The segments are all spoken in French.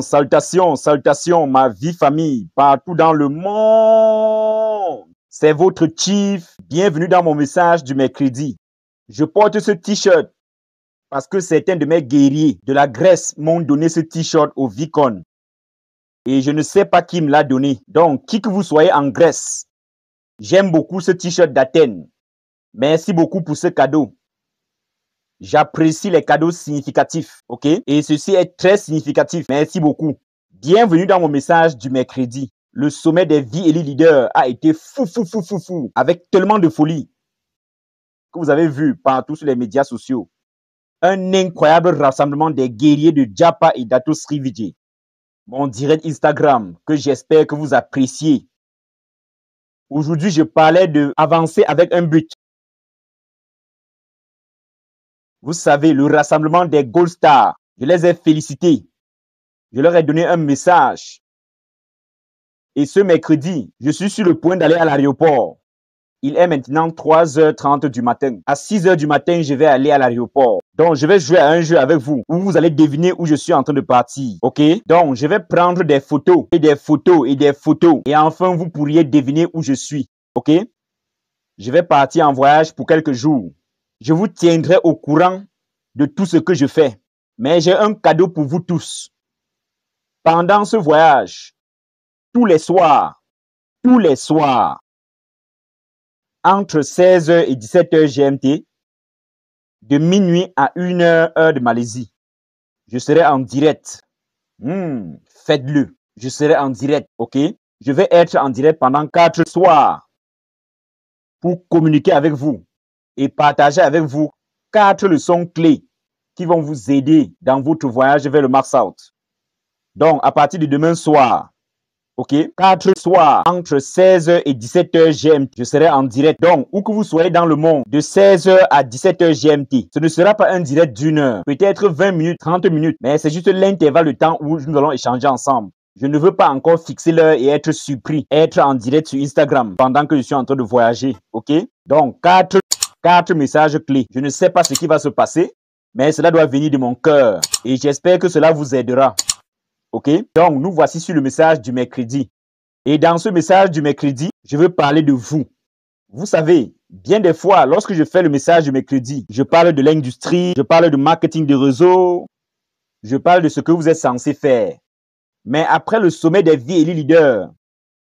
Salutations, salutations, ma vie famille, partout dans le monde. C'est votre chief. Bienvenue dans mon message du mercredi. Je porte ce t-shirt parce que certains de mes guerriers de la Grèce m'ont donné ce t-shirt au Vicon et je ne sais pas qui me l'a donné. Donc, qui que vous soyez en Grèce, j'aime beaucoup ce t-shirt d'Athènes. Merci beaucoup pour ce cadeau. J'apprécie les cadeaux significatifs, ok Et ceci est très significatif. Merci beaucoup. Bienvenue dans mon message du mercredi. Le sommet des vies et les leaders a été fou, fou, fou, fou, fou, avec tellement de folie que vous avez vu partout sur les médias sociaux. Un incroyable rassemblement des guerriers de Japa et d'Atos Rivijé mon direct Instagram que j'espère que vous appréciez. Aujourd'hui, je parlais de avancer avec un but. Vous savez, le rassemblement des Gold Stars, je les ai félicités. Je leur ai donné un message. Et ce mercredi, je suis sur le point d'aller à l'aéroport il est maintenant 3h30 du matin. À 6h du matin, je vais aller à l'aéroport. Donc, je vais jouer à un jeu avec vous où vous allez deviner où je suis en train de partir. OK Donc, je vais prendre des photos et des photos et des photos. Et enfin, vous pourriez deviner où je suis. OK Je vais partir en voyage pour quelques jours. Je vous tiendrai au courant de tout ce que je fais. Mais j'ai un cadeau pour vous tous. Pendant ce voyage, tous les soirs, tous les soirs, entre 16h et 17h GMT, de minuit à 1h heure de Malaisie. Je serai en direct. Hmm, faites-le. Je serai en direct, ok Je vais être en direct pendant quatre soirs pour communiquer avec vous et partager avec vous quatre leçons clés qui vont vous aider dans votre voyage vers le Mars Out. Donc, à partir de demain soir, Ok. 4 soirs, entre 16h et 17h GMT. Je serai en direct. Donc, où que vous soyez dans le monde, de 16h à 17h GMT. Ce ne sera pas un direct d'une heure. Peut-être 20 minutes, 30 minutes. Mais c'est juste l'intervalle de temps où nous allons échanger ensemble. Je ne veux pas encore fixer l'heure et être surpris, être en direct sur Instagram pendant que je suis en train de voyager. Ok. Donc, quatre, quatre messages clés. Je ne sais pas ce qui va se passer, mais cela doit venir de mon cœur. Et j'espère que cela vous aidera. OK Donc, nous voici sur le message du mercredi. Et dans ce message du mercredi, je veux parler de vous. Vous savez, bien des fois, lorsque je fais le message du mercredi, je parle de l'industrie, je parle de marketing de réseau, je parle de ce que vous êtes censé faire. Mais après le sommet des vies et les leaders,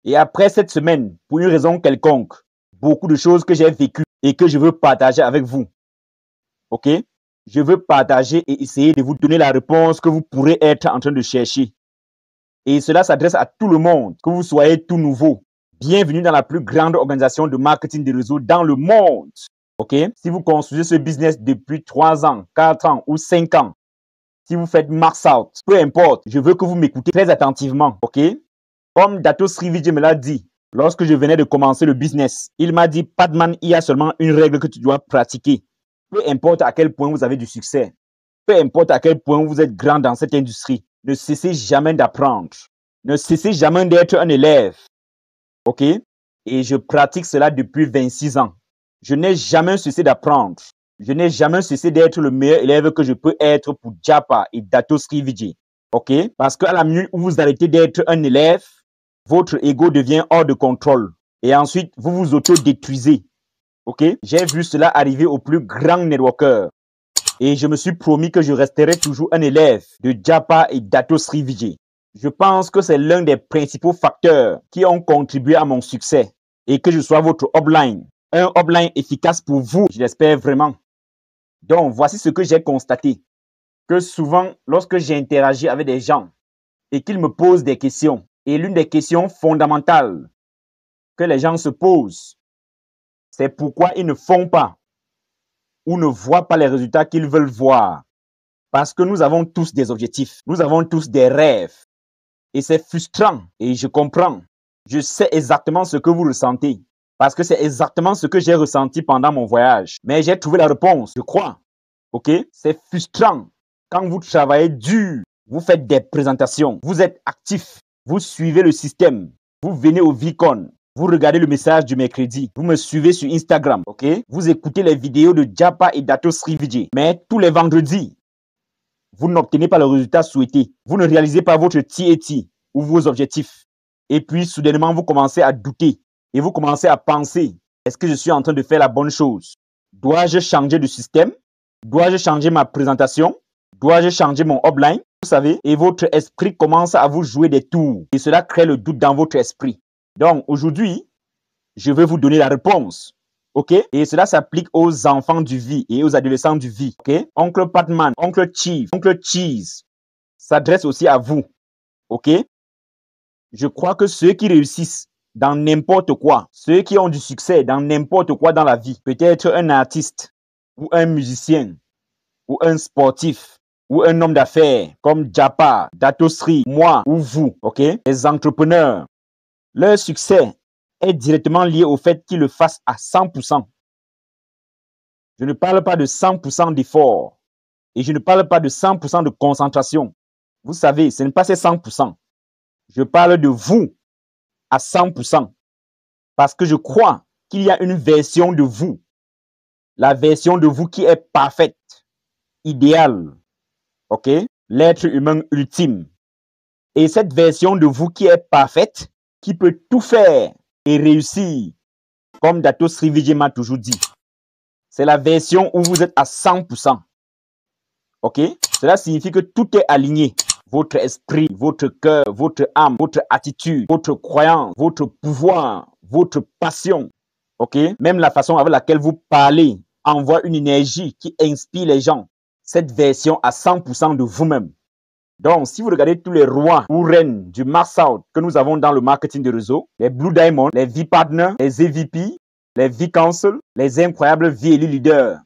et après cette semaine, pour une raison quelconque, beaucoup de choses que j'ai vécues et que je veux partager avec vous. OK Je veux partager et essayer de vous donner la réponse que vous pourrez être en train de chercher. Et cela s'adresse à tout le monde, que vous soyez tout nouveau. Bienvenue dans la plus grande organisation de marketing des réseaux dans le monde. OK Si vous construisez ce business depuis 3 ans, 4 ans ou 5 ans, si vous faites mars out, peu importe, je veux que vous m'écoutez très attentivement. OK Comme Dato Srivijay me l'a dit, lorsque je venais de commencer le business, il m'a dit Padman, il y a seulement une règle que tu dois pratiquer. Peu importe à quel point vous avez du succès, peu importe à quel point vous êtes grand dans cette industrie, ne cessez jamais d'apprendre, ne cessez jamais d'être un élève. OK Et je pratique cela depuis 26 ans. Je n'ai jamais cessé d'apprendre. Je n'ai jamais cessé d'être le meilleur élève que je peux être pour Japa et Dato Vijay, OK Parce qu'à la minute où vous arrêtez d'être un élève, votre ego devient hors de contrôle. Et ensuite, vous vous autodétruisez. OK J'ai vu cela arriver au plus grand networker. Et je me suis promis que je resterai toujours un élève de Japa et d'Atos Rivijé. Je pense que c'est l'un des principaux facteurs qui ont contribué à mon succès et que je sois votre upline. Un upline efficace pour vous, je l'espère vraiment. Donc, voici ce que j'ai constaté. Que souvent, lorsque j'ai avec des gens et qu'ils me posent des questions, et l'une des questions fondamentales que les gens se posent, c'est pourquoi ils ne font pas ou ne voient pas les résultats qu'ils veulent voir. Parce que nous avons tous des objectifs, nous avons tous des rêves. Et c'est frustrant, et je comprends. Je sais exactement ce que vous ressentez, parce que c'est exactement ce que j'ai ressenti pendant mon voyage. Mais j'ai trouvé la réponse, je crois. OK C'est frustrant. Quand vous travaillez dur, vous faites des présentations, vous êtes actif, vous suivez le système, vous venez au Vicon, vous regardez le message du mercredi. Vous me suivez sur Instagram, ok Vous écoutez les vidéos de Japa et Dato Srivijay. Mais tous les vendredis, vous n'obtenez pas le résultat souhaité. Vous ne réalisez pas votre TAT ou vos objectifs. Et puis, soudainement, vous commencez à douter et vous commencez à penser, est-ce que je suis en train de faire la bonne chose Dois-je changer de système Dois-je changer ma présentation Dois-je changer mon offline Vous savez, et votre esprit commence à vous jouer des tours. Et cela crée le doute dans votre esprit. Donc aujourd'hui, je vais vous donner la réponse. OK Et cela s'applique aux enfants du vie et aux adolescents du vie. OK Oncle Patman, Oncle Chief, Oncle Cheese s'adresse aussi à vous. OK Je crois que ceux qui réussissent dans n'importe quoi, ceux qui ont du succès dans n'importe quoi dans la vie, peut-être un artiste ou un musicien ou un sportif ou un homme d'affaires comme Japa, Datosri, moi ou vous, OK Les entrepreneurs, leur succès est directement lié au fait qu'ils le fassent à 100%. Je ne parle pas de 100% d'effort et je ne parle pas de 100% de concentration. Vous savez, ce n'est pas ces 100%. Je parle de vous à 100% parce que je crois qu'il y a une version de vous, la version de vous qui est parfaite, idéale, ok, l'être humain ultime. Et cette version de vous qui est parfaite qui peut tout faire et réussir, comme Dato Srivijima m'a toujours dit. C'est la version où vous êtes à 100%. OK Cela signifie que tout est aligné. Votre esprit, votre cœur, votre âme, votre attitude, votre croyance, votre pouvoir, votre passion. OK Même la façon avec laquelle vous parlez envoie une énergie qui inspire les gens. Cette version à 100% de vous-même. Donc, si vous regardez tous les rois ou reines du mass que nous avons dans le marketing de réseau, les Blue Diamond, les V-Partners, les EVP, les V-Council, les incroyables VLE leaders,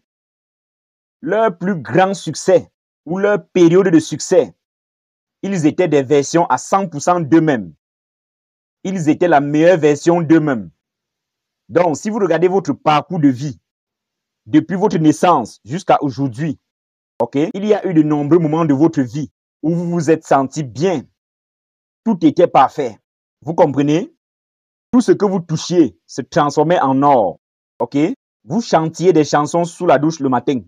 leur plus grand succès ou leur période de succès, ils étaient des versions à 100% d'eux-mêmes. Ils étaient la meilleure version d'eux-mêmes. Donc, si vous regardez votre parcours de vie, depuis votre naissance jusqu'à aujourd'hui, il y a eu de nombreux moments de votre vie où vous vous êtes senti bien. Tout était parfait. Vous comprenez Tout ce que vous touchiez se transformait en or. OK Vous chantiez des chansons sous la douche le matin.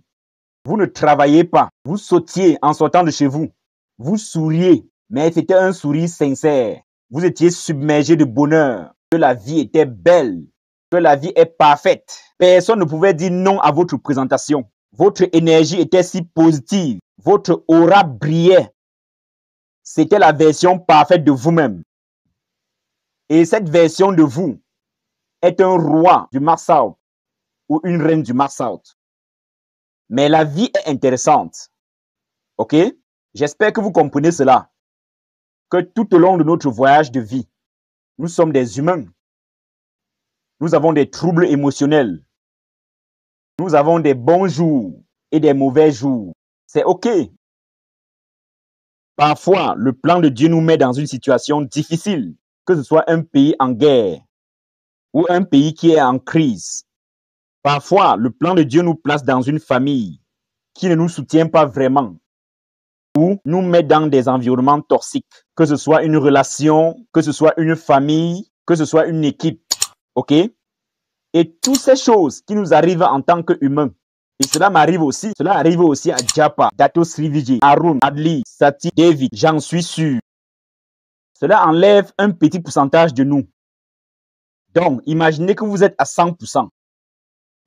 Vous ne travaillez pas. Vous sautiez en sortant de chez vous. Vous souriez, mais c'était un sourire sincère. Vous étiez submergé de bonheur, que la vie était belle, que la vie est parfaite. Personne ne pouvait dire non à votre présentation. Votre énergie était si positive. Votre aura brillait c'était la version parfaite de vous-même. Et cette version de vous est un roi du Mars ou une reine du Mars Mais la vie est intéressante. OK J'espère que vous comprenez cela. Que tout au long de notre voyage de vie, nous sommes des humains. Nous avons des troubles émotionnels. Nous avons des bons jours et des mauvais jours. C'est OK. Parfois, le plan de Dieu nous met dans une situation difficile, que ce soit un pays en guerre ou un pays qui est en crise. Parfois, le plan de Dieu nous place dans une famille qui ne nous soutient pas vraiment ou nous met dans des environnements toxiques, que ce soit une relation, que ce soit une famille, que ce soit une équipe. OK Et toutes ces choses qui nous arrivent en tant qu'humains et cela m'arrive aussi. Cela arrive aussi à Japa, Dato Srivijay, Arun, Adli, Sati, David. J'en suis sûr. Cela enlève un petit pourcentage de nous. Donc, imaginez que vous êtes à 100%.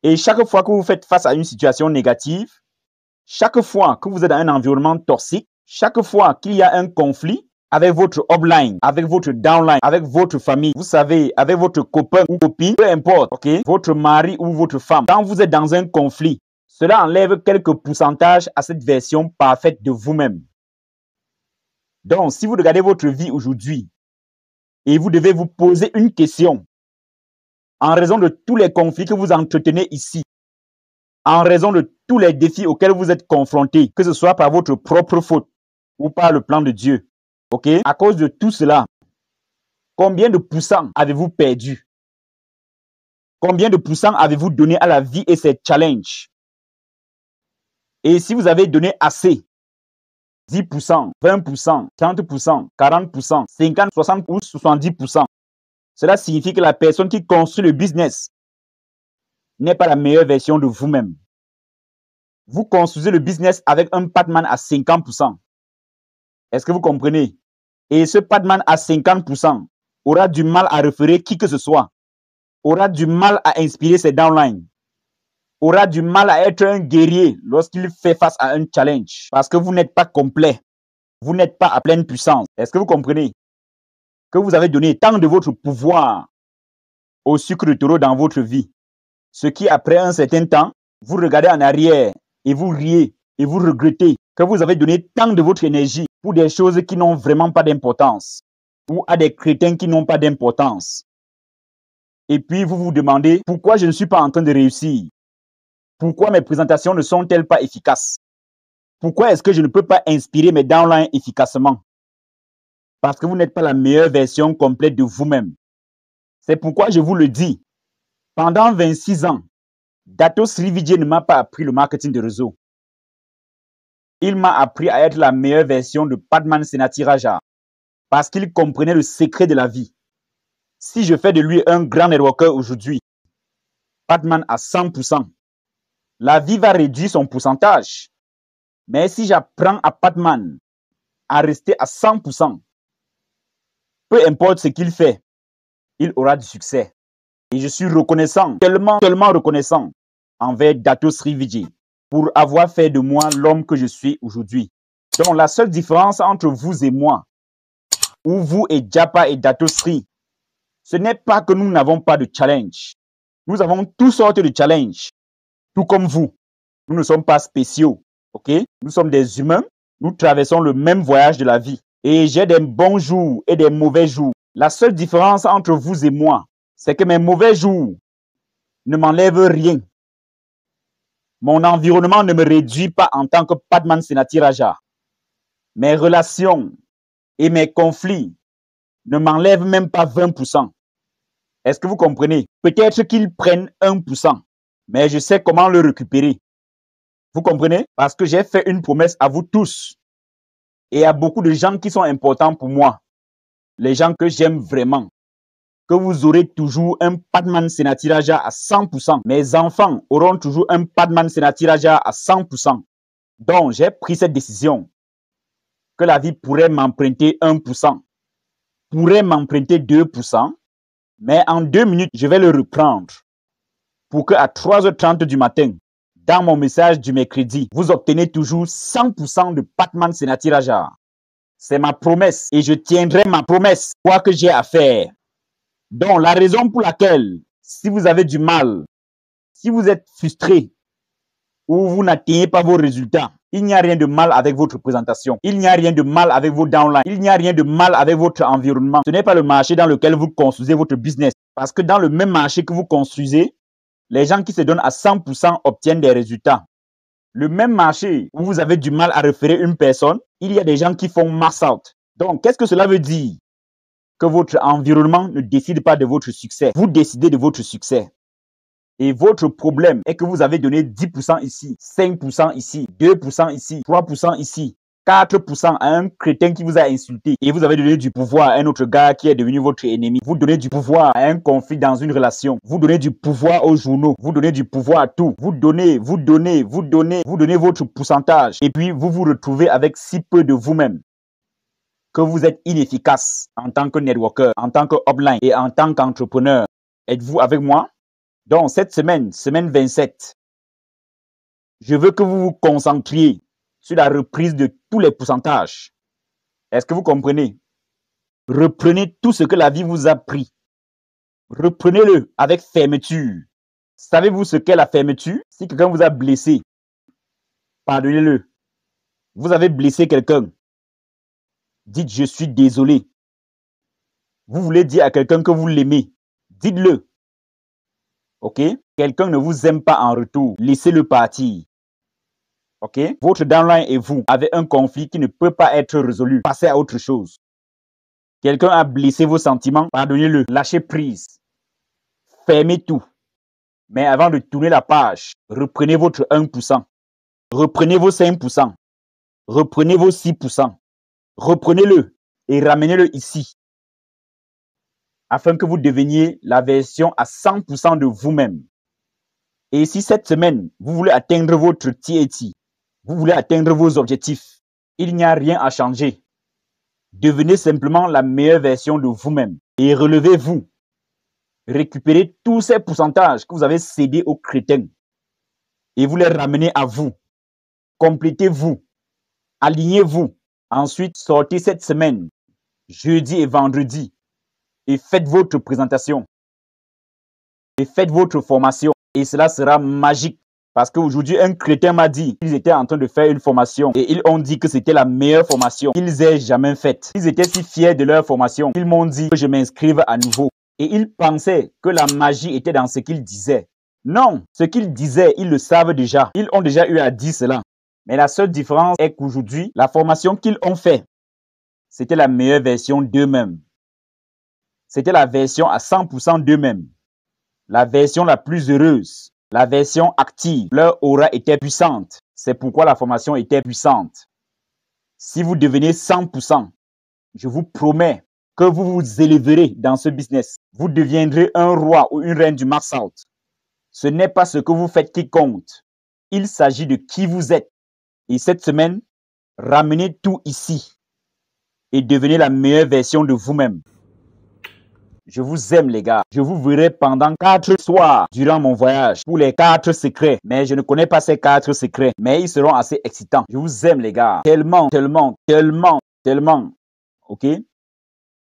Et chaque fois que vous faites face à une situation négative, chaque fois que vous êtes dans un environnement toxique, chaque fois qu'il y a un conflit avec votre upline, avec votre downline, avec votre famille, vous savez, avec votre copain ou copine, peu importe, ok, votre mari ou votre femme, quand vous êtes dans un conflit, cela enlève quelques pourcentages à cette version parfaite de vous-même. Donc, si vous regardez votre vie aujourd'hui et vous devez vous poser une question en raison de tous les conflits que vous entretenez ici, en raison de tous les défis auxquels vous êtes confrontés, que ce soit par votre propre faute ou par le plan de Dieu, ok? À cause de tout cela, combien de pourcents avez-vous perdu? Combien de pourcents avez-vous donné à la vie et ses challenges? Et si vous avez donné assez, 10%, 20%, 30%, 40%, 50%, 60% ou 70%, cela signifie que la personne qui construit le business n'est pas la meilleure version de vous-même. Vous construisez le business avec un Patman à 50%. Est-ce que vous comprenez? Et ce Padman à 50% aura du mal à référer qui que ce soit, aura du mal à inspirer ses downlines, aura du mal à être un guerrier lorsqu'il fait face à un challenge parce que vous n'êtes pas complet. Vous n'êtes pas à pleine puissance. Est-ce que vous comprenez que vous avez donné tant de votre pouvoir au sucre de taureau dans votre vie, ce qui après un certain temps, vous regardez en arrière et vous riez et vous regrettez que vous avez donné tant de votre énergie pour des choses qui n'ont vraiment pas d'importance ou à des crétins qui n'ont pas d'importance. Et puis vous vous demandez pourquoi je ne suis pas en train de réussir. Pourquoi mes présentations ne sont-elles pas efficaces Pourquoi est-ce que je ne peux pas inspirer mes downlines efficacement Parce que vous n'êtes pas la meilleure version complète de vous-même. C'est pourquoi je vous le dis. Pendant 26 ans, Datos Rividier ne m'a pas appris le marketing de réseau. Il m'a appris à être la meilleure version de Padman Senati Raja parce qu'il comprenait le secret de la vie. Si je fais de lui un grand networker aujourd'hui, Padman à 100%, la vie va réduire son pourcentage. Mais si j'apprends à Patman à rester à 100%, peu importe ce qu'il fait, il aura du succès. Et je suis reconnaissant, tellement, tellement reconnaissant envers Dato Vijay pour avoir fait de moi l'homme que je suis aujourd'hui. Donc la seule différence entre vous et moi, ou vous et Japa et Dato Sri, ce n'est pas que nous n'avons pas de challenge. Nous avons toutes sortes de challenges tout comme vous. Nous ne sommes pas spéciaux, ok Nous sommes des humains, nous traversons le même voyage de la vie. Et j'ai des bons jours et des mauvais jours. La seule différence entre vous et moi, c'est que mes mauvais jours ne m'enlèvent rien. Mon environnement ne me réduit pas en tant que Padman Senati Mes relations et mes conflits ne m'enlèvent même pas 20%. Est-ce que vous comprenez Peut-être qu'ils prennent 1% mais je sais comment le récupérer. Vous comprenez Parce que j'ai fait une promesse à vous tous et à beaucoup de gens qui sont importants pour moi, les gens que j'aime vraiment, que vous aurez toujours un Padman Senatiraja à 100%. Mes enfants auront toujours un Padman Senatiraja à 100%. Donc, j'ai pris cette décision que la vie pourrait m'emprunter 1%, pourrait m'emprunter 2%, mais en deux minutes, je vais le reprendre pour à 3h30 du matin, dans mon message du mercredi, vous obtenez toujours 100% de Patman Senati C'est ma promesse et je tiendrai ma promesse, quoi que j'ai à faire. Donc, la raison pour laquelle, si vous avez du mal, si vous êtes frustré ou vous n'atteignez pas vos résultats, il n'y a rien de mal avec votre présentation. Il n'y a rien de mal avec vos downlines. Il n'y a rien de mal avec votre environnement. Ce n'est pas le marché dans lequel vous construisez votre business. Parce que dans le même marché que vous construisez, les gens qui se donnent à 100% obtiennent des résultats. Le même marché où vous avez du mal à référer une personne, il y a des gens qui font mass out. Donc, qu'est-ce que cela veut dire Que votre environnement ne décide pas de votre succès. Vous décidez de votre succès. Et votre problème est que vous avez donné 10% ici, 5% ici, 2% ici, 3% ici. 4% à un crétin qui vous a insulté et vous avez donné du pouvoir à un autre gars qui est devenu votre ennemi. Vous donnez du pouvoir à un conflit dans une relation. Vous donnez du pouvoir aux journaux. Vous donnez du pouvoir à tout. Vous donnez, vous donnez, vous donnez, vous donnez votre pourcentage. Et puis, vous vous retrouvez avec si peu de vous-même que vous êtes inefficace en tant que networker, en tant que upline et en tant qu'entrepreneur. Êtes-vous avec moi? Donc, cette semaine, semaine 27, je veux que vous vous concentriez sur la reprise de tous les pourcentages. Est-ce que vous comprenez Reprenez tout ce que la vie vous a pris. Reprenez-le avec fermeture. Savez-vous ce qu'est la fermeture Si quelqu'un vous a blessé, pardonnez-le. Vous avez blessé quelqu'un. Dites je suis désolé. Vous voulez dire à quelqu'un que vous l'aimez. Dites-le. OK Quelqu'un ne vous aime pas en retour. Laissez-le partir ok Votre downline et vous avez un conflit qui ne peut pas être résolu. Passez à autre chose. Quelqu'un a blessé vos sentiments, pardonnez-le, lâchez prise, fermez tout. Mais avant de tourner la page, reprenez votre 1%, reprenez vos 5%, reprenez vos 6%, reprenez-le et ramenez-le ici afin que vous deveniez la version à 100% de vous-même. Et si cette semaine, vous voulez atteindre votre TAT, vous voulez atteindre vos objectifs. Il n'y a rien à changer. Devenez simplement la meilleure version de vous-même et relevez-vous. Récupérez tous ces pourcentages que vous avez cédés aux crétins et vous les ramenez à vous. Complétez-vous. Alignez-vous. Ensuite, sortez cette semaine, jeudi et vendredi, et faites votre présentation. Et faites votre formation. Et cela sera magique. Parce qu'aujourd'hui, un chrétien m'a dit qu'ils étaient en train de faire une formation et ils ont dit que c'était la meilleure formation qu'ils aient jamais faite. Ils étaient si fiers de leur formation. Ils m'ont dit que je m'inscrive à nouveau. Et ils pensaient que la magie était dans ce qu'ils disaient. Non, ce qu'ils disaient, ils le savent déjà. Ils ont déjà eu à dire cela. Mais la seule différence est qu'aujourd'hui, la formation qu'ils ont faite, c'était la meilleure version d'eux-mêmes. C'était la version à 100% d'eux-mêmes. La version la plus heureuse. La version active, leur aura était puissante. C'est pourquoi la formation était puissante. Si vous devenez 100%, je vous promets que vous vous élèverez dans ce business. Vous deviendrez un roi ou une reine du Mars out. Ce n'est pas ce que vous faites qui compte. Il s'agit de qui vous êtes. Et cette semaine, ramenez tout ici et devenez la meilleure version de vous-même. Je vous aime les gars. Je vous verrai pendant quatre soirs durant mon voyage pour les quatre secrets. Mais je ne connais pas ces quatre secrets. Mais ils seront assez excitants. Je vous aime les gars. Tellement, tellement, tellement, tellement. OK